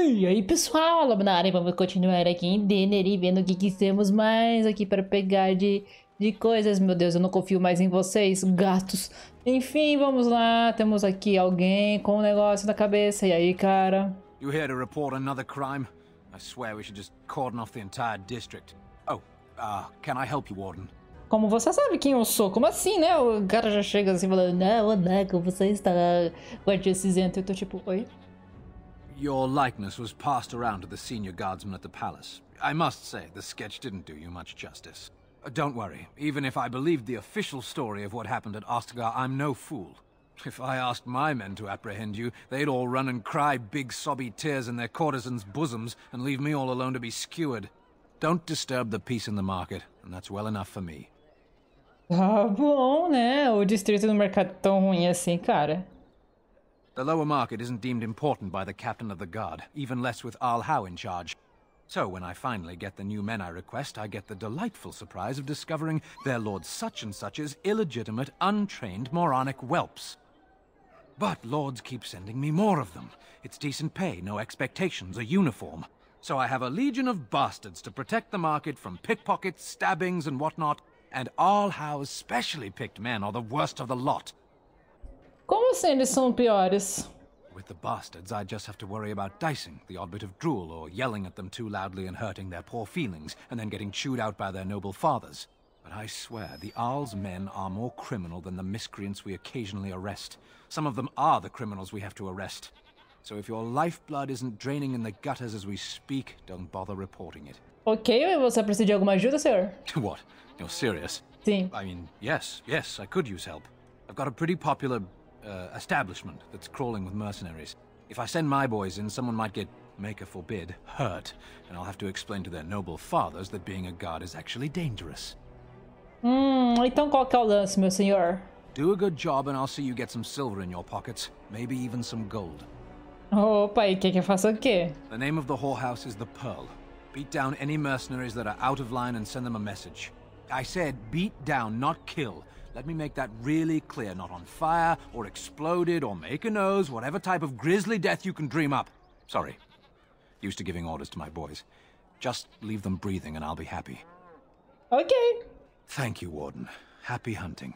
E aí, pessoal, Lobo vamos continuar aqui em Denner e vendo o que, que temos mais aqui para pegar de, de coisas. Meu Deus, eu não confio mais em vocês, gatos. Enfim, vamos lá. Temos aqui alguém com um negócio na cabeça. E aí, cara? You here to report another crime? I swear we should just cordon off the entire district. Oh, uh, can I help you, Warden? Como você sabe quem eu sou? Como assim, né? O cara já chega assim falando, não, onde é que você está guardião cinzento? Eu tô tipo, oi? Your likeness was passed around to the senior guardsmen at the palace. I must say, the sketch didn't do you much justice. Uh, don't worry, even if I believed the official story of what happened at Ostagar, I'm no fool. If I asked my men to apprehend you, they'd all run and cry big sobby tears in their courtesans' bosoms and leave me all alone to be skewered. Don't disturb the peace in the market, and that's well enough for me. Tá bom, né? O distrito do mercado tão ruim assim, cara. The lower market isn't deemed important by the captain of the guard, even less with Al Howe in charge. So when I finally get the new men I request, I get the delightful surprise of discovering their Lord such and such's illegitimate, untrained, moronic whelps. But Lords keep sending me more of them. It's decent pay, no expectations, a uniform. So I have a legion of bastards to protect the market from pickpockets, stabbings, and whatnot, and Al Howe's specially picked men are the worst of the lot. Como assim eles são piores? With the bastards, I just have to worry about dicing the odd bit of drool or yelling at them too loudly and hurting their poor feelings and then getting chewed out by their noble fathers. But I swear, the Arl's men are more criminal than the miscreants we occasionally arrest. Some of them are the criminals we have to arrest. So if your lifeblood isn't draining in the gutters as we speak, don't bother reporting it. Ok, você precisa de alguma ajuda, senhor? What? You're serious? Sim. I mean, yes, yes, I could use help. I've got a pretty popular uh, establishment that's crawling with mercenaries. If I send my boys in, someone might get, make a forbid, hurt, and I'll have to explain to their noble fathers that being a guard is actually dangerous. Hmm. então qual que é o lance, meu senhor? Do a good job and I'll see you get some silver in your pockets, maybe even some gold. Opa, oh, e que que eu faço aqui? The name of the whorehouse is the Pearl. Beat down any mercenaries that are out of line and send them a message. I said beat down, not kill. Let me make that really clear. Not on fire, or exploded, or make a nose, whatever type of grisly death you can dream up. Sorry. Used to giving orders to my boys. Just leave them breathing and I'll be happy. Ok. Thank you, Warden. Happy hunting.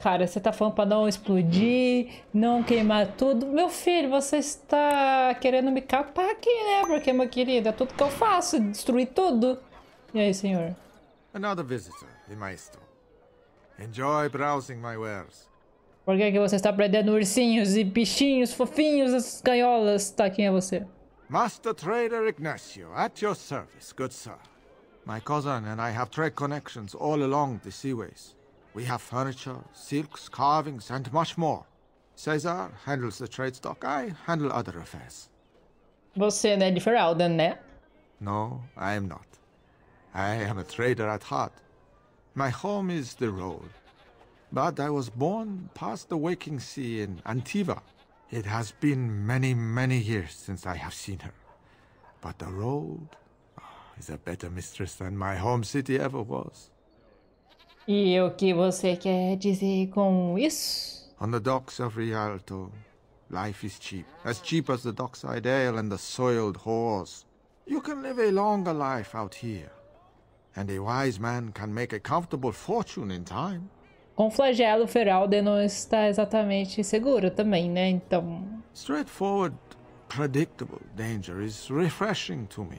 Cara, você tá falando pra não explodir, não queimar tudo. Meu filho, você está querendo me capar aqui, né? Porque, meu querido, é tudo que eu faço, destruir tudo. E aí, senhor? Another visitor, e maestro. Enjoy browsing my wares. Por que, que você está prendendo ursinhos e bichinhos fofinhos as gaiolas? Tá, quem é você? Master Trader Ignacio, at your service, good sir. My cousin and I have trade connections all along the seaways. We have furniture, silks, carvings, and much more. Cesar handles the trade stock, I handle other affairs. Você não é de Feralden, né? No, I am not. I am a trader at heart. My home is the road. But I was born past the waking sea in Antiva. It has been many, many years since I have seen her. But the road ah, is a better mistress than my home city ever was. E o que você quer dizer com isso? On the docks of Rialto, life is cheap. As cheap as the dockside ale and the soiled horse. You can live a longer life out here. And a wise man can make a comfortable fortune in time. Com um flagelo, Feralden não está exatamente seguro também, né? Então. Straightforward, predictable danger is refreshing to me.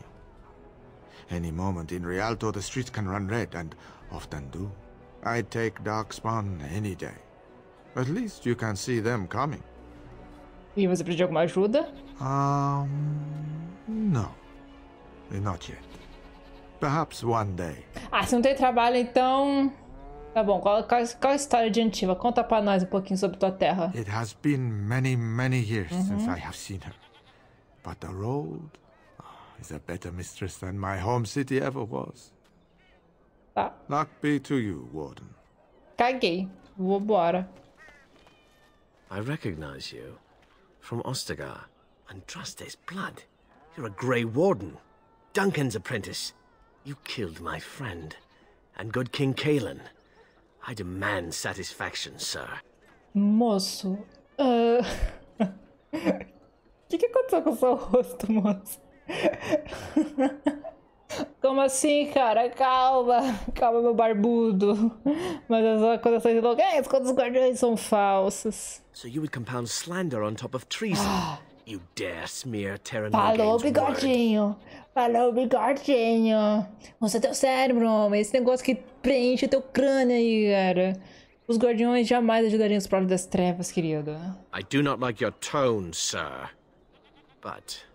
Any moment in Rialto, the streets can run red, and often do. I take Darkspawn any day. At least you can see them coming. E você pediu alguma ajuda? Um, no. Not yet. Perhaps one day. Ah, se não tem trabalho, então. Tá bom, qual, qual, qual a história de Antiva? Conta pra nós um pouquinho sobre tua terra. It has been many, many years uhum. since I have seen her. But the road ah, is a better mistress than my home city ever was. Tá. Luck be to you, Warden. Caguei. Vou embora. I recognize you. From Ostagar. And trust there's blood. You're a Grey Warden. Duncan's apprentice. You killed my friend, and good King Kalen. I demand satisfaction, sir. Moço, uh... que que aconteceu com o seu rosto, moço? Como assim, cara? Calma, calma, meu barbudo. Mas as acusações de Logan, quando os guardiões são falsas. So you would compound slander on top of treason. Ah, You dare smear Falou, bigodinho. Falou, bigodinho. Usa teu cérebro, homem. Esse negócio que preenche teu crânio aí, cara. Os guardiões jamais ajudariam os próprios das trevas, querido. I do not like your tone, sir. But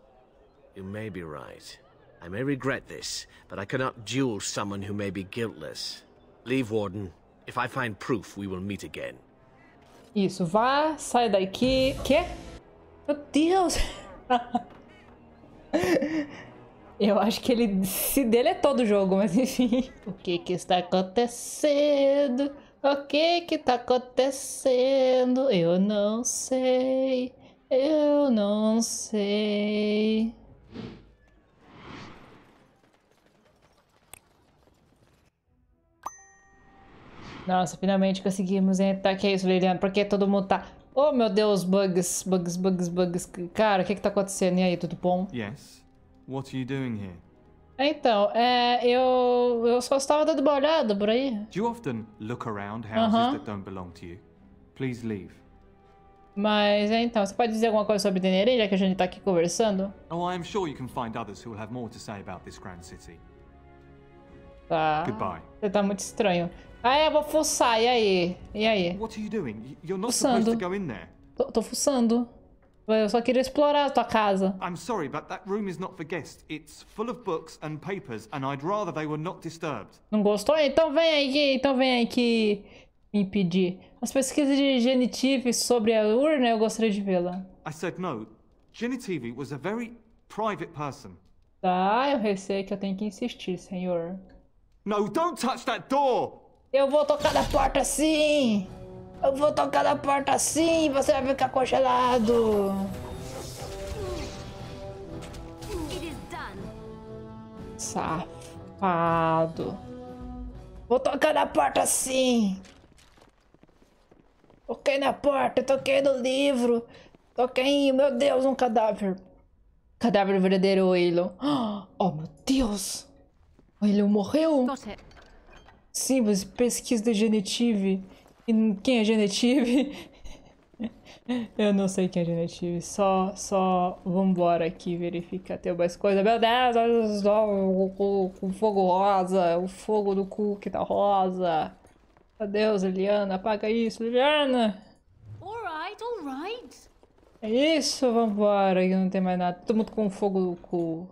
you may be right. I may regret this, but I cannot duel someone who may be guiltless. Leave, Warden. If I find proof, we will meet again. Isso, vá, sai daqui. Quê? Meu Deus! Eu acho que ele se deletou do jogo, mas enfim. O que que está acontecendo? O que que está acontecendo? Eu não sei. Eu não sei. Nossa, finalmente conseguimos entrar. Que é isso, Liliana? Por que todo mundo tá... Oh meu Deus, bugs, bugs, bugs, bugs. Cara, o que que tá acontecendo? E aí, tudo bom? Yes. What are you doing here? Então, é, eu, eu só estava dando uma olhada por aí. Do you often look around houses uh -huh. that don't belong to you? Please leave. Mas é, então, você pode dizer alguma coisa sobre Denerim, já que a gente tá aqui conversando? Oh, I'm sure you can find others who will have more to say about this grand city. Tá. Goodbye. Você tá muito estranho. Ah, é, vou fuçar, e aí? E aí? What fuçando. Tô, tô fuçando. Eu só queria explorar a tua casa. I'm sorry, but that room is not for guests. It's full of books and papers, and I'd rather they were not disturbed. Não gostou? Então vem aqui, então vem aqui me impedir. As pesquisas de Genitive sobre a urna, eu gostaria de vê-la. I said no. Genitive was a very private person. Tá, eu receio que eu tenho que insistir, senhor. No, don't touch that door! Eu vou tocar na porta assim! Eu vou tocar na porta assim! Você vai ficar congelado! Safado! Vou tocar na porta assim! Toquei na porta, toquei no livro, toquei, meu Deus, um cadáver. Cadáver verdadeiro, Willow. Oh, meu Deus! O Willow morreu? Você. Simples, pesquisa de Genetive. E quem é Genetive? Eu não sei quem é Genetive. Só, só vambora aqui verificar. Tem mais coisa. Meu Deus, o fogo rosa. O fogo do cu que tá rosa. Meu Deus, Liliana, apaga isso, Liliana! Alright, alright. É isso, vambora, que não tem mais nada. Todo mundo com fogo no cu.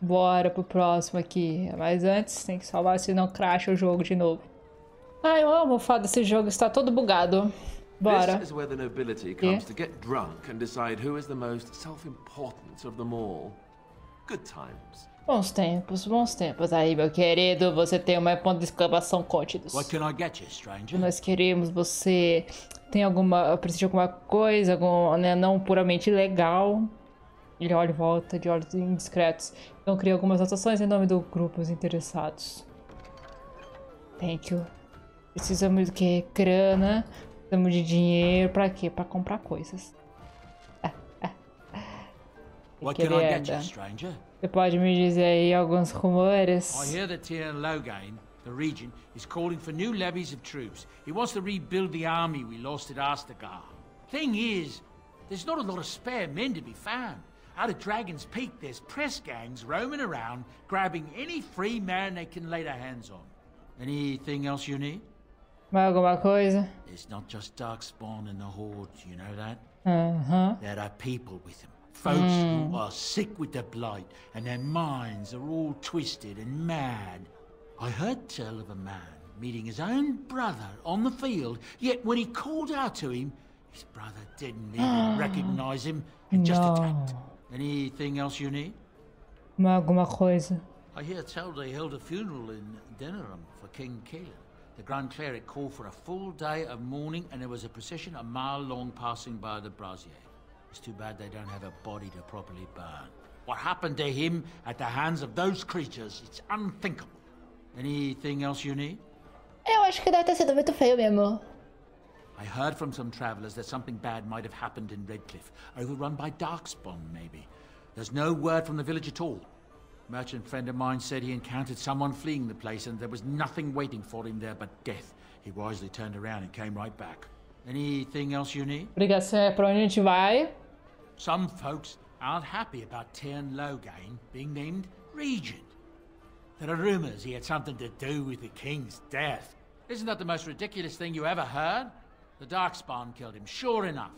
Bora pro próximo aqui. Mas antes tem que salvar, senão crasha o jogo de novo. Ah, eu amo o fato desse jogo está todo bugado. Bora. This is where the nobility comes to get drunk and decide who is the most self-important of them all. Good times. Bons tempos, bons tempos. Aí, meu querido, você tem uma ponto de exclamação contidos. What can I get you, stranger? Nós queremos você tem alguma, precisa de alguma coisa, algum, né, não puramente legal. Ele olha e volta de olhos indiscretos. Então cria algumas anotações em nome do grupo dos interessados. Thank you. Precisamos de que? Grana. Precisamos de dinheiro. Pra quê? Pra comprar coisas. O que I Você pode me dizer aí alguns rumores? I hear that here in the region, is calling for new levies of troops. He wants to rebuild the army we lost at Astagar. Thing is, there's not a lot of spare men to be found. Out of Dragon's Peak, there's press gangs roaming around, grabbing any free man they can lay their hands on. Anything else you need? Mais alguma coisa? It's not just Darkspawn and the Horde, you know that? Uh-huh. There are people with them. Folks mm. who hmm. are sick with the blight, and their minds are all twisted and mad. I heard tell of a man meeting his own brother on the field, yet when he called out to him, his brother didn't even recognize him and no. just attacked. Anything else you need? Alguma coisa. I hear tell they held a funeral in Denerim for King Caelan. The Grand Cleric called for a full day of mourning and there was a procession a mile long passing by the brazier. It's too bad they don't have a body to properly burn. What happened to him at the hands of those creatures, it's unthinkable. Anything else you need? Eu acho que deve ter sido muito feio mesmo. I heard from some travelers that something bad might have happened in Redcliffe. Overrun by Darkspawn, maybe. There's no word from the village at all. Merchant friend of mine said he encountered someone fleeing the place and there was nothing waiting for him there but death. He wisely turned around and came right back. Anything else you need? Obrigação para onde a gente vai? Some folks aren't happy about Tian Logain being named regent. There are rumors he had something to do with the king's death. Isn't that the most ridiculous thing you ever heard? The Darkspawn killed him, sure enough.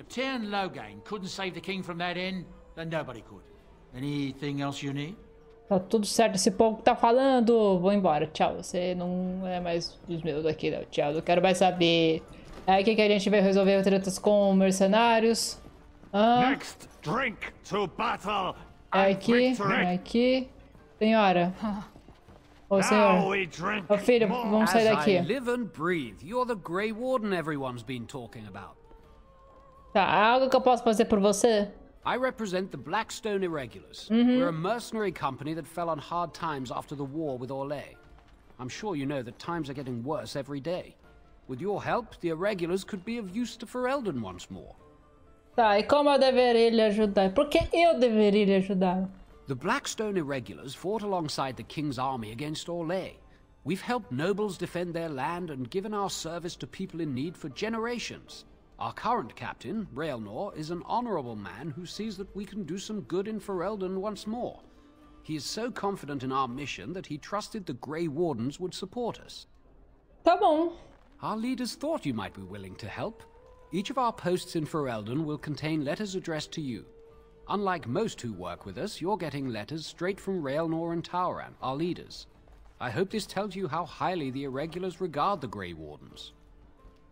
If Tyrn Logain couldn't save the king from that end, then nobody could. Anything else you need? Tá tudo certo, esse povo que tá falando. Vou embora, tchau. Você não é mais dos meus aqui, não. Tchau, não quero mais saber. É o que, a gente vai resolver tretas com mercenários? Ah. Next, drink to battle aqui, aqui. Senhora. Ô Senhor, oh, filho, vamos sair daqui. Tá, algo que eu posso fazer por você? I represent the Blackstone Irregulars. Uhum. We're a mercenary company that fell on hard times after the war with Orlais. I'm sure you know that times are getting worse every day. With your help, the Irregulars could be of use to Ferelden once more. Tá, e como eu deveria lhe ajudar? Por que eu deveria lhe ajudar? The Blackstone irregulars fought alongside the King's army against Orlais. We've helped nobles defend their land and given our service to people in need for generations. Our current captain, Railnor, is an honorable man who sees that we can do some good in Ferelden once more. He is so confident in our mission that he trusted the Grey Wardens would support us. Tá bom. Our leaders thought you might be willing to help. Each of our posts in Ferelden will contain letters addressed to you. Unlike most who work with us, you're getting letters straight from Railnor and Tauran, our leaders. I hope this tells you how highly the irregulars regard the Grey Wardens.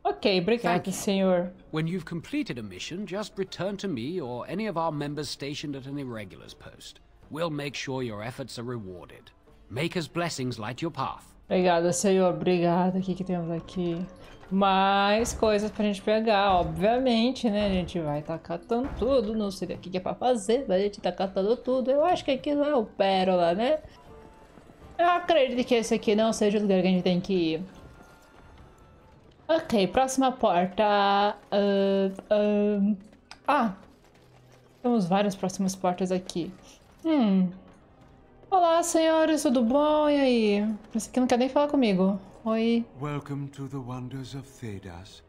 Ok, obrigado, senor. When you've completed a mission, just return to me or any of our members stationed at an irregulars post. We'll make sure your efforts are rewarded. Maker's blessings light your path. Obrigado, senhor. Obrigado. O que, que temos aqui? mais coisas pra gente pegar, obviamente, né? A gente vai tá catando tudo, não sei o que é pra fazer, mas a gente tá catando tudo. Eu acho que aqui não é o Pérola, né? Eu acredito que esse aqui não seja o lugar que a gente tem que ir. Ok, próxima porta. Uh, uh, ah! Temos várias próximas portas aqui. Hum. Olá, senhores, tudo bom? E aí? Esse aqui não quer nem falar comigo. Oi. Welcome to the wonders of Thedas.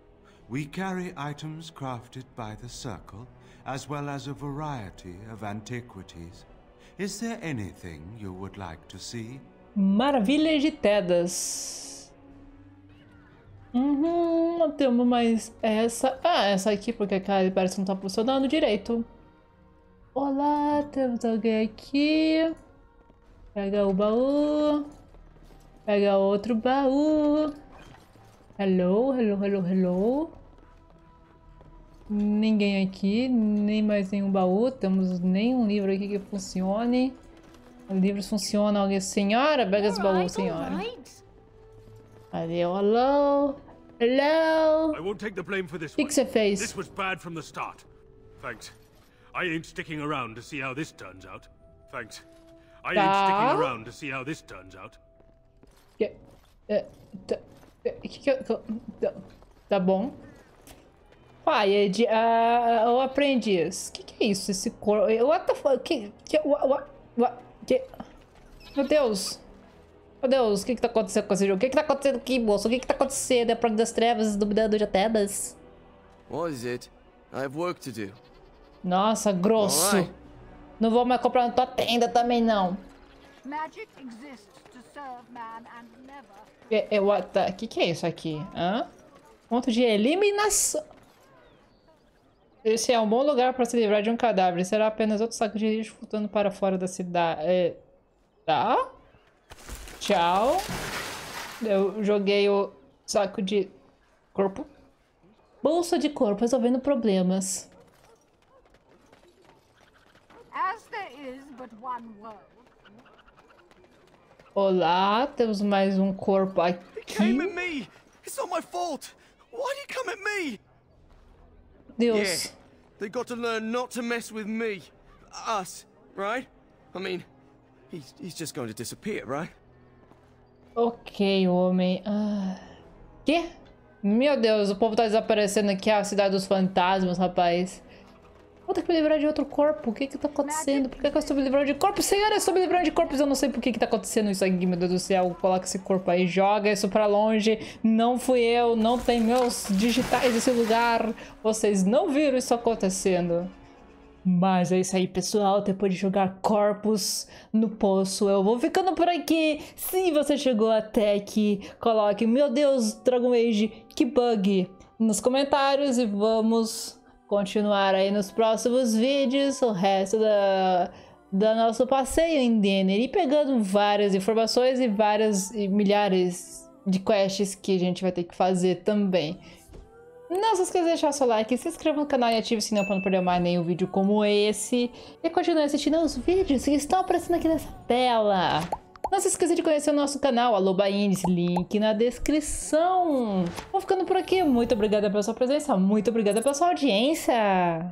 We carry items crafted by the Circle, as well as a variety of antiquities. Is there anything you would like to see? Maravilha de Tedas. Uhum, não temos mais essa. Ah, essa aqui, porque aquela parece que não tá funcionando direito. Olá, temos alguém aqui. Pegar o baú. Pega outro baú. Hello, hello, hello, hello. Ninguém aqui, nem mais nenhum baú. Temos nenhum livro aqui que funcione. Livros funcionam. Alguém... Senhora, pega esse baú, senhora. Valeu, olá. hello? Hello? I won't take the blame for this. O que, você fez? This was bad from the start. Thanks. I ain't sticking around to see how this turns out. Thanks. I ain't tá. sticking around to see how this turns out. É, tá, é, tá, tá bom. Pai, ah, uh, ah, o aprendiz. que, que, é isso? Esse corpo. Eh, what the fuck? Que, que, what, what, what, que... Meu Deus. Meu Deus, o que que tá acontecendo com esse jogo? O que que tá acontecendo aqui, moço? O que que tá acontecendo? É a das trevas dominando de Atenas? What is it? I have work to do. Nossa, grosso. Não vou mais comprar na tua tenda também, não. É, é, what the... Tá, que, que é isso aqui? Hã? Ponto de eliminação. Esse é um bom lugar para se livrar de um cadáver. Será apenas outro saco de lixo flutuando para fora da cidade. É... Tá? Tchau. Eu joguei o saco de corpo. Bolsa de corpo, resolvendo problemas. As there is but one world. Olá, temos mais um corpo aqui. Deus. They got to learn not to mess with me. Us, right? I mean, he's, he's just going to disappear, right? Ok, homem. Ah, que? Meu Deus, o povo tá desaparecendo aqui, a cidade dos fantasmas, rapaz vou ter que me livrar de outro corpo. O que que tá acontecendo? Por que, que eu estou me livrando de corpos? Senhor, eu estou me livrando de corpos. Eu não sei por que que tá acontecendo isso aqui, meu Deus do céu. Coloca esse corpo aí, joga isso pra longe. Não fui eu, não tem meus digitais nesse lugar. Vocês não viram isso acontecendo. Mas é isso aí, pessoal. Depois de jogar corpos no poço, eu vou ficando por aqui. Se você chegou até aqui, coloque, meu Deus, Dragon Age, que bug, nos comentários e vamos continuar aí nos próximos vídeos o resto da, da nosso passeio em Denner e pegando várias informações e várias e milhares de quests que a gente vai ter que fazer também. Não se esqueça de deixar seu like, se inscreva no canal e ative o sininho para não perder mais nenhum vídeo como esse. E continue assistindo os vídeos que estão aparecendo aqui nessa tela. Não se esqueça de conhecer o nosso canal, Aloba Indies, link na descrição. Vou ficando por aqui. Muito obrigada pela sua presença, muito obrigada pela sua audiência.